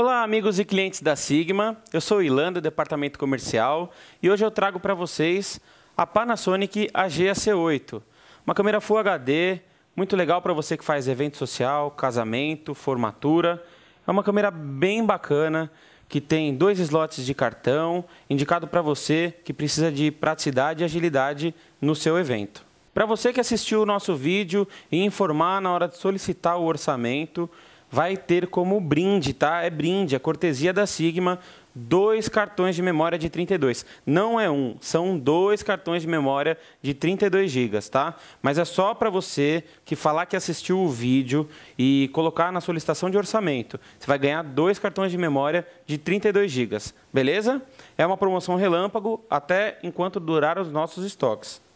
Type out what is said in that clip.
Olá, amigos e clientes da Sigma. Eu sou Ilan, do departamento comercial, e hoje eu trago para vocês a Panasonic AGAC8, uma câmera Full HD, muito legal para você que faz evento social, casamento, formatura. É uma câmera bem bacana, que tem dois slots de cartão, indicado para você que precisa de praticidade e agilidade no seu evento. Para você que assistiu o nosso vídeo e informar na hora de solicitar o orçamento, vai ter como brinde, tá? É brinde, a cortesia da Sigma, dois cartões de memória de 32. Não é um, são dois cartões de memória de 32 GB, tá? Mas é só para você que falar que assistiu o vídeo e colocar na solicitação de orçamento. Você vai ganhar dois cartões de memória de 32 GB, beleza? É uma promoção relâmpago até enquanto durar os nossos estoques.